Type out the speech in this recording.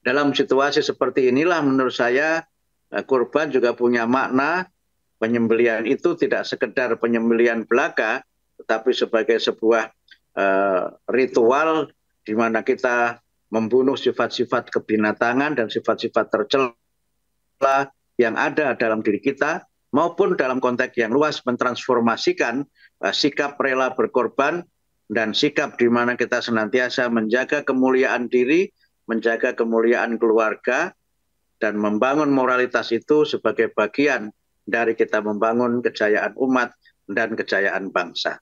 dalam situasi seperti inilah menurut saya eh, kurban juga punya makna penyembelian itu tidak sekedar penyembelian belaka tetapi sebagai sebuah uh, ritual di mana kita membunuh sifat-sifat kebinatangan dan sifat-sifat tercela yang ada dalam diri kita maupun dalam konteks yang luas mentransformasikan uh, sikap rela berkorban dan sikap di mana kita senantiasa menjaga kemuliaan diri menjaga kemuliaan keluarga, dan membangun moralitas itu sebagai bagian dari kita membangun kejayaan umat dan kejayaan bangsa.